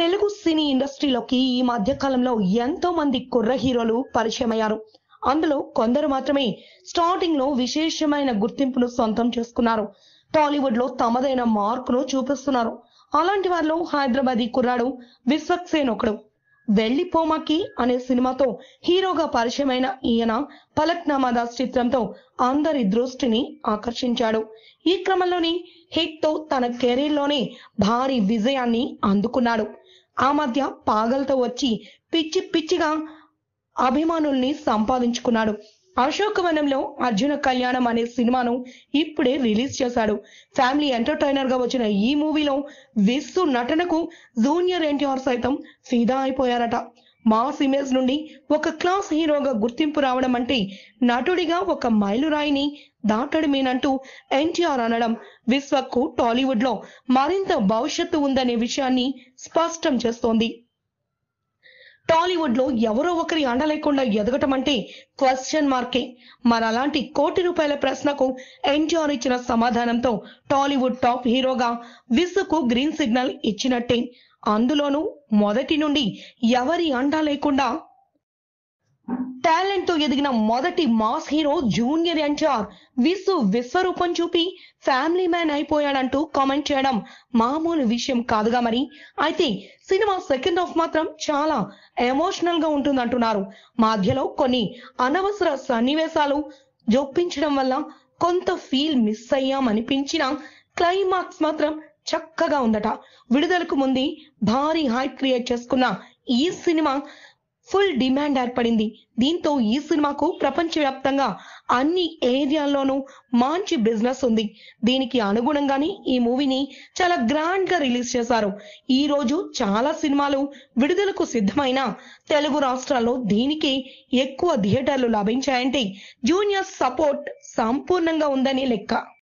తెలుగు సినీ ఇండస్ట్రీలోకి ఈ మధ్య కాలంలో ఎంతో మంది కుర్ర హీరోలు పరిచయమయ్యారు అందులో కొందరు మాత్రమే స్టార్టింగ్ లో విశేషమైన గుర్తింపును సొంతం చేసుకున్నారు టాలీవుడ్ లో తమదైన మార్కును చూపిస్తున్నారు అలాంటి వారిలో హైదరాబాదీ కుర్రాడు విశ్వక్సేన్ ఒకడు వెళ్లిపోమకి అనే సినిమాతో హీరోగా పరిచయమైన ఈయన పలక్నామాదాస్ చిత్రంతో అందరి దృష్టిని ఆకర్షించాడు ఈ క్రమంలోని హిట్ తో తన కెరీర్ లోనే భారీ విజయాన్ని అందుకున్నాడు ఆ మధ్య పాగల్తో వచ్చి పిచ్చి పిచ్చిగా అభిమానుల్ని సంపాదించుకున్నాడు అశోకవనంలో అర్జున కళ్యాణం అనే సినిమాను ఇప్పుడే రిలీజ్ చేశాడు ఫ్యామిలీ ఎంటర్టైనర్ గా వచ్చిన ఈ మూవీలో విస్సు నటనకు జూనియర్ ఎన్టీఆర్ సైతం ఫిదా అయిపోయారట మాస్ ఇమేజ్ నుండి ఒక క్లాస్ హీరోగా గుర్తింపు రావడం అంటే నటుడిగా ఒక మైలురాయిని దాటడమేనంటూ ఎన్టీఆర్ అనడం విశ్వకు టాలీవుడ్ లో మరింత భవిష్యత్తు ఉందనే విషయాన్ని స్పష్టం చేస్తోంది టాలీవుడ్ లో ఎవరో ఒకరి అండ లేకుండా ఎదగటం అంటే క్వశ్చన్ మార్కే మరి అలాంటి కోటి రూపాయల ప్రశ్నకు ఎన్టీఆర్ ఇచ్చిన సమాధానంతో టాలీవుడ్ టాప్ హీరోగా విసుకు గ్రీన్ సిగ్నల్ ఇచ్చినట్టే అందులోనూ మొదటి నుండి ఎవరి అండ లేకుండా టాలెంట్ తో ఎదిగిన మొదటి మాస్ హీరో జూనియర్ ఎన్టీఆర్ విసు విశ్వరూపం చూపి ఫ్యామిలీ మ్యాన్ అయిపోయాడంటూ కామెంట్ చేయడం మామూలు విషయం కాదుగా మరి అయితే సినిమా సెకండ్ హాఫ్ మాత్రం చాలా ఎమోషనల్ గా ఉంటుందంటున్నారు మధ్యలో కొన్ని అనవసర సన్నివేశాలు జొప్పించడం వల్ల కొంత ఫీల్ మిస్ అయ్యామనిపించిన క్లైమాక్స్ మాత్రం చక్కగా ఉందట విడుదలకు ముందు భారీ హైప్ క్రియేట్ చేసుకున్న ఈ సినిమా ఫుల్ డిమాండ్ ఏర్పడింది దీంతో ఈ సినిమాకు ప్రపంచవ్యాప్తంగా అన్ని ఏరియాల్లోనూ మంచి బిజినెస్ ఉంది దీనికి అనుగుణంగానే ఈ మూవీని చాలా గ్రాండ్ గా రిలీజ్ చేశారు ఈ రోజు చాలా సినిమాలు విడుదలకు సిద్ధమైన తెలుగు రాష్ట్రాల్లో దీనికి ఎక్కువ థియేటర్లు లభించాయంటే జూనియర్ సపోర్ట్ సంపూర్ణంగా ఉందని లెక్క